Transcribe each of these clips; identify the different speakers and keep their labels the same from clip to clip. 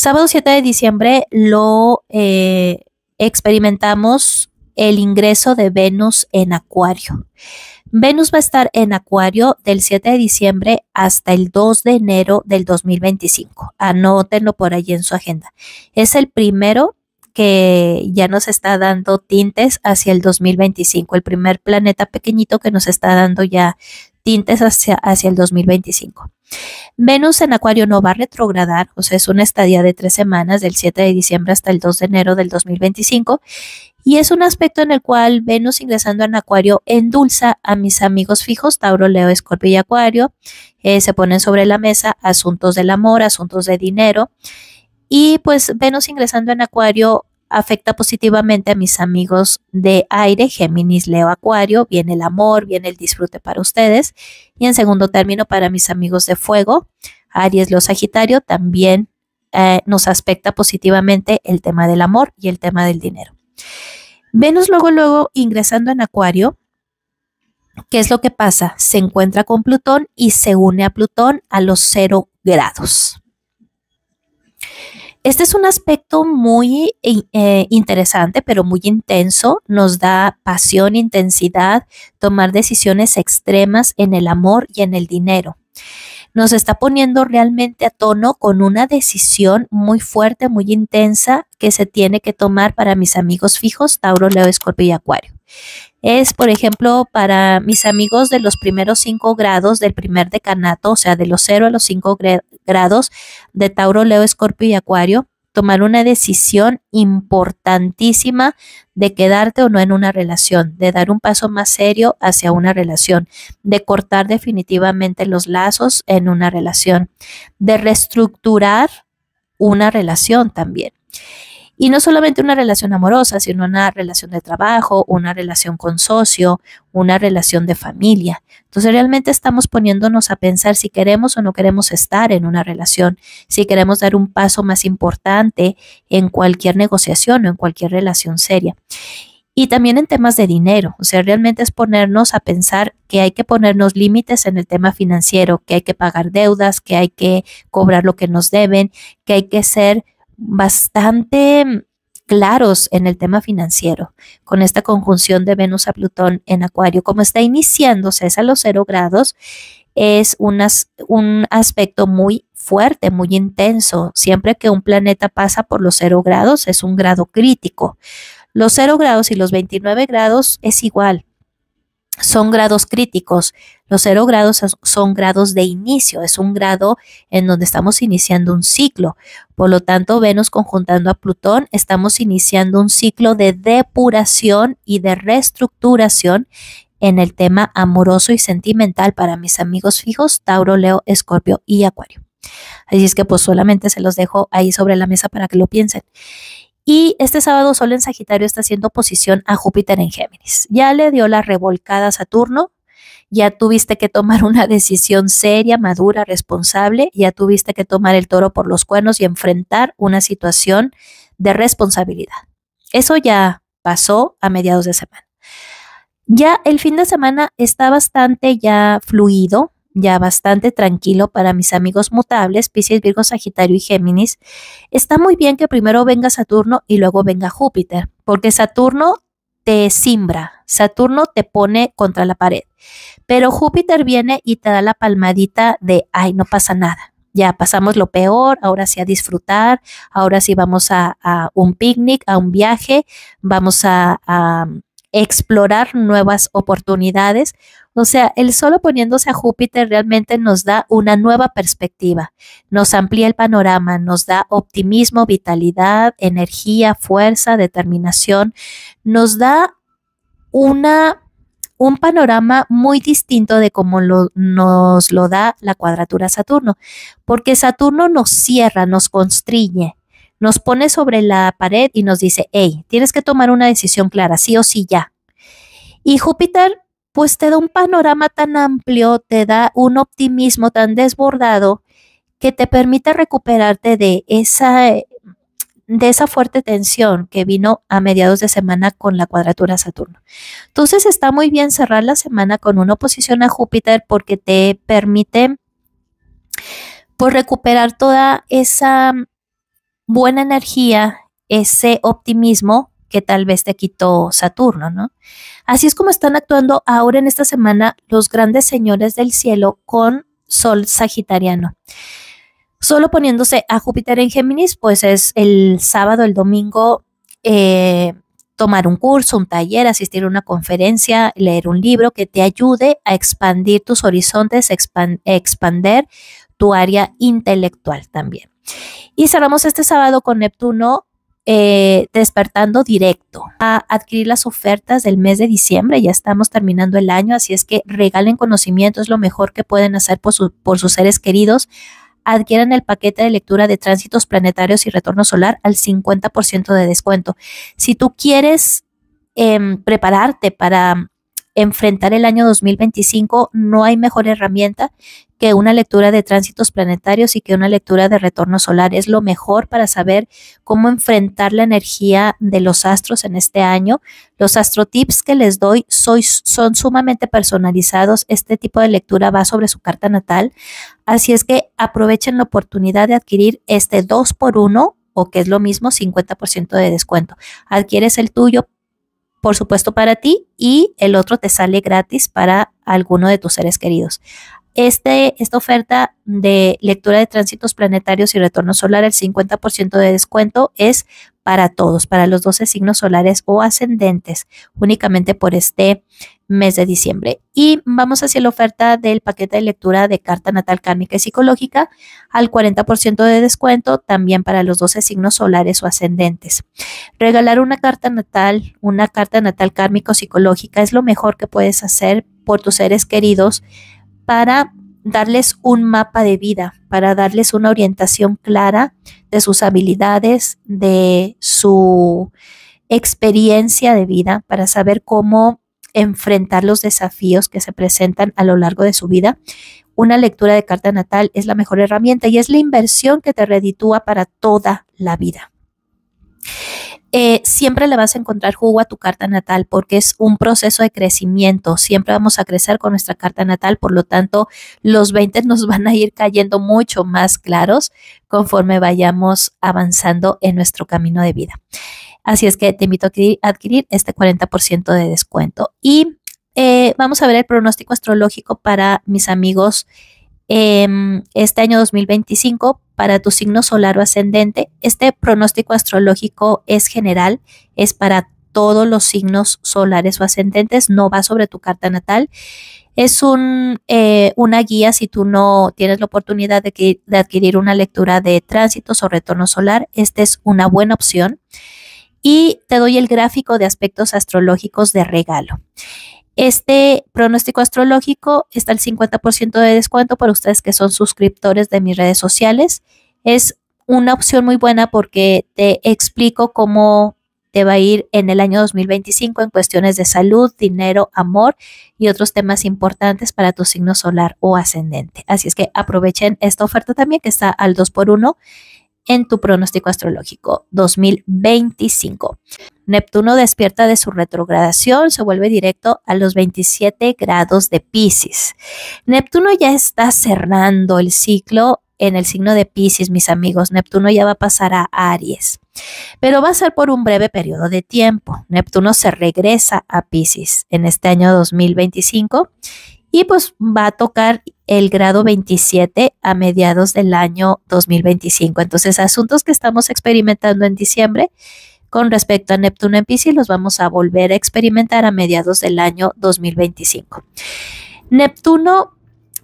Speaker 1: Sábado 7 de diciembre lo eh, experimentamos el ingreso de Venus en Acuario. Venus va a estar en Acuario del 7 de diciembre hasta el 2 de enero del 2025. Anótenlo por ahí en su agenda. Es el primero que ya nos está dando tintes hacia el 2025, el primer planeta pequeñito que nos está dando ya tintes hacia, hacia el 2025. Venus en Acuario no va a retrogradar, o sea, es una estadía de tres semanas, del 7 de diciembre hasta el 2 de enero del 2025, y es un aspecto en el cual Venus ingresando en Acuario endulza a mis amigos fijos, Tauro, Leo, Escorpio y Acuario. Eh, se ponen sobre la mesa asuntos del amor, asuntos de dinero. Y pues Venus ingresando en Acuario afecta positivamente a mis amigos de aire, Géminis, Leo, Acuario, viene el amor, viene el disfrute para ustedes. Y en segundo término, para mis amigos de fuego, Aries, Leo, Sagitario, también eh, nos afecta positivamente el tema del amor y el tema del dinero. Venus luego, luego ingresando en Acuario, ¿qué es lo que pasa? Se encuentra con Plutón y se une a Plutón a los cero grados. Este es un aspecto muy eh, eh, interesante, pero muy intenso. Nos da pasión, intensidad, tomar decisiones extremas en el amor y en el dinero nos está poniendo realmente a tono con una decisión muy fuerte, muy intensa que se tiene que tomar para mis amigos fijos, Tauro, Leo, Escorpio y Acuario. Es, por ejemplo, para mis amigos de los primeros cinco grados del primer decanato, o sea, de los cero a los cinco grados de Tauro, Leo, Escorpio y Acuario, tomar una decisión importantísima de quedarte o no en una relación, de dar un paso más serio hacia una relación, de cortar definitivamente los lazos en una relación, de reestructurar una relación también. Y no solamente una relación amorosa, sino una relación de trabajo, una relación con socio, una relación de familia. Entonces realmente estamos poniéndonos a pensar si queremos o no queremos estar en una relación, si queremos dar un paso más importante en cualquier negociación o en cualquier relación seria. Y también en temas de dinero, o sea, realmente es ponernos a pensar que hay que ponernos límites en el tema financiero, que hay que pagar deudas, que hay que cobrar lo que nos deben, que hay que ser bastante mm, claros en el tema financiero, con esta conjunción de Venus a Plutón en Acuario, como está iniciándose es a los cero grados, es un, un aspecto muy fuerte, muy intenso. Siempre que un planeta pasa por los cero grados, es un grado crítico. Los cero grados y los 29 grados es igual son grados críticos. Los cero grados son grados de inicio, es un grado en donde estamos iniciando un ciclo. Por lo tanto, Venus conjuntando a Plutón, estamos iniciando un ciclo de depuración y de reestructuración en el tema amoroso y sentimental para mis amigos fijos, Tauro, Leo, Escorpio y Acuario. Así es que pues solamente se los dejo ahí sobre la mesa para que lo piensen. Y este sábado Sol en Sagitario está haciendo oposición a Júpiter en Géminis. Ya le dio la revolcada a Saturno, ya tuviste que tomar una decisión seria, madura, responsable, ya tuviste que tomar el toro por los cuernos y enfrentar una situación de responsabilidad. Eso ya pasó a mediados de semana. Ya el fin de semana está bastante ya fluido, ya bastante tranquilo para mis amigos mutables, Pisces, Virgo, Sagitario y Géminis, está muy bien que primero venga Saturno y luego venga Júpiter, porque Saturno te simbra, Saturno te pone contra la pared, pero Júpiter viene y te da la palmadita de, ay, no pasa nada, ya pasamos lo peor, ahora sí a disfrutar, ahora sí vamos a, un picnic, a un viaje, vamos a, a explorar nuevas oportunidades o sea, el solo poniéndose a Júpiter realmente nos da una nueva perspectiva, nos amplía el panorama, nos da optimismo, vitalidad, energía, fuerza, determinación, nos da una un panorama muy distinto de como lo, nos lo da la cuadratura Saturno, porque Saturno nos cierra, nos constriñe, nos pone sobre la pared y nos dice, hey, tienes que tomar una decisión clara, sí o sí ya. Y Júpiter pues te da un panorama tan amplio, te da un optimismo tan desbordado que te permite recuperarte de esa, de esa fuerte tensión que vino a mediados de semana con la cuadratura Saturno. Entonces está muy bien cerrar la semana con una oposición a Júpiter porque te permite pues, recuperar toda esa buena energía, ese optimismo que tal vez te quitó Saturno, ¿no? Así es como están actuando ahora en esta semana los grandes señores del cielo con Sol Sagitariano. Solo poniéndose a Júpiter en Géminis, pues es el sábado, el domingo, eh, tomar un curso, un taller, asistir a una conferencia, leer un libro que te ayude a expandir tus horizontes, expand expander tu área intelectual también. Y cerramos este sábado con Neptuno eh, despertando directo a adquirir las ofertas del mes de diciembre. Ya estamos terminando el año, así es que regalen conocimiento, es lo mejor que pueden hacer por, por sus seres queridos. Adquieran el paquete de lectura de tránsitos planetarios y retorno solar al 50% de descuento. Si tú quieres em, prepararte para enfrentar el año 2025, no hay mejor herramienta que una lectura de tránsitos planetarios y que una lectura de retorno solar es lo mejor para saber cómo enfrentar la energía de los astros en este año. Los astrotips que les doy son sumamente personalizados. Este tipo de lectura va sobre su carta natal. Así es que aprovechen la oportunidad de adquirir este 2 por 1 o que es lo mismo, 50% de descuento. Adquieres el tuyo, por supuesto, para ti y el otro te sale gratis para alguno de tus seres queridos este, esta oferta de lectura de tránsitos planetarios y retorno solar, el 50% de descuento es para todos, para los 12 signos solares o ascendentes, únicamente por este mes de diciembre. Y vamos hacia la oferta del paquete de lectura de carta natal kármica y psicológica al 40% de descuento también para los 12 signos solares o ascendentes. Regalar una carta natal, una carta natal kármico psicológica es lo mejor que puedes hacer por tus seres queridos para darles un mapa de vida, para darles una orientación clara de sus habilidades, de su experiencia de vida, para saber cómo enfrentar los desafíos que se presentan a lo largo de su vida. Una lectura de carta natal es la mejor herramienta y es la inversión que te reditúa para toda la vida. Eh, siempre le vas a encontrar jugo a tu carta natal porque es un proceso de crecimiento. Siempre vamos a crecer con nuestra carta natal, por lo tanto, los 20 nos van a ir cayendo mucho más claros conforme vayamos avanzando en nuestro camino de vida. Así es que te invito a adquirir, este 40% de descuento. Y eh, vamos a ver el pronóstico astrológico para mis amigos Em, este año 2025 para tu signo solar o ascendente. Este pronóstico astrológico es general, es para todos los signos solares o ascendentes, no va sobre tu carta natal. Es un, eh, una guía si tú no tienes la oportunidad de, de adquirir una lectura de tránsitos o retorno solar. Esta es una buena opción. Y te doy el gráfico de aspectos astrológicos de regalo. Este pronóstico astrológico está al 50% de descuento para ustedes que son suscriptores de mis redes sociales. Es una opción muy buena porque te explico cómo te va a ir en el año 2025 en cuestiones de salud, dinero, amor y otros temas importantes para tu signo solar o ascendente. Así es que aprovechen esta oferta también que está al 2x1 en tu pronóstico astrológico 2025. Neptuno despierta de su retrogradación, se vuelve directo a los 27 grados de Pisces. Neptuno ya está cerrando el ciclo en el signo de Pisces, mis amigos. Neptuno ya va a pasar a Aries, pero va a ser por un breve periodo de tiempo. Neptuno se regresa a Pisces en este año 2025 y pues va a tocar el grado 27 a mediados del año 2025. Entonces, asuntos que estamos experimentando en diciembre con respecto a Neptuno en Pisces, los vamos a volver a experimentar a mediados del año 2025. Neptuno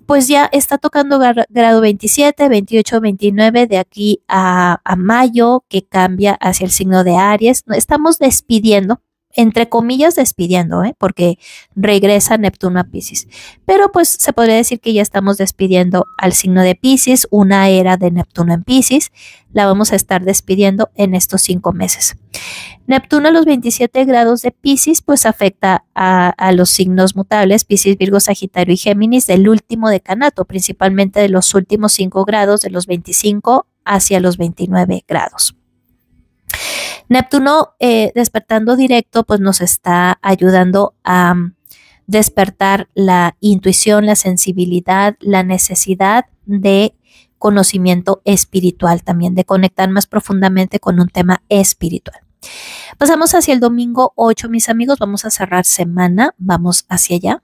Speaker 1: pues ya está tocando grado 27, 28, 29 de aquí a, a, mayo, que cambia hacia el signo de Aries. Estamos despidiendo entre comillas, despidiendo, ¿eh? porque regresa Neptuno a Pisces. Pero pues se podría decir que ya estamos despidiendo al signo de Pisces, una era de Neptuno en Pisces, la vamos a estar despidiendo en estos cinco meses. Neptuno a los 27 grados de Pisces, pues afecta a, a los signos mutables, Pisces, Virgo, Sagitario y Géminis, del último decanato, principalmente de los últimos cinco grados, de los 25 hacia los 29 grados. Neptuno eh, despertando directo, pues nos está ayudando a mm, despertar la intuición, la sensibilidad, la necesidad de conocimiento espiritual también, de conectar más profundamente con un tema espiritual. Pasamos hacia el domingo 8, mis amigos, vamos a cerrar semana, vamos hacia allá.